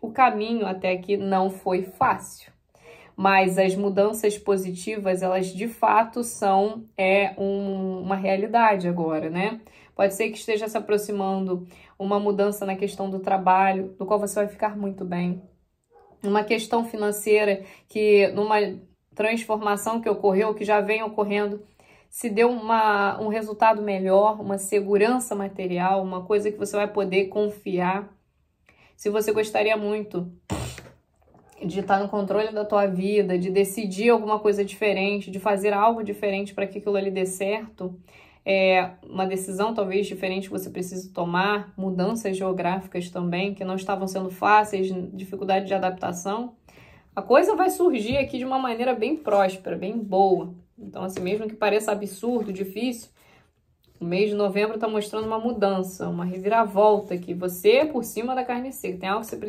O caminho até aqui não foi fácil, mas as mudanças positivas, elas de fato são é, um, uma realidade agora, né? Pode ser que esteja se aproximando uma mudança na questão do trabalho, do qual você vai ficar muito bem. Uma questão financeira que, numa transformação que ocorreu, que já vem ocorrendo, se deu uma, um resultado melhor, uma segurança material, uma coisa que você vai poder confiar se você gostaria muito de estar no controle da tua vida, de decidir alguma coisa diferente, de fazer algo diferente para que aquilo ali dê certo, é uma decisão talvez diferente que você precisa tomar, mudanças geográficas também que não estavam sendo fáceis, dificuldade de adaptação, a coisa vai surgir aqui de uma maneira bem próspera, bem boa. Então, assim, mesmo que pareça absurdo, difícil, o mês de novembro está mostrando uma mudança, uma reviravolta que você por cima da carne seca. Tem algo que você precisa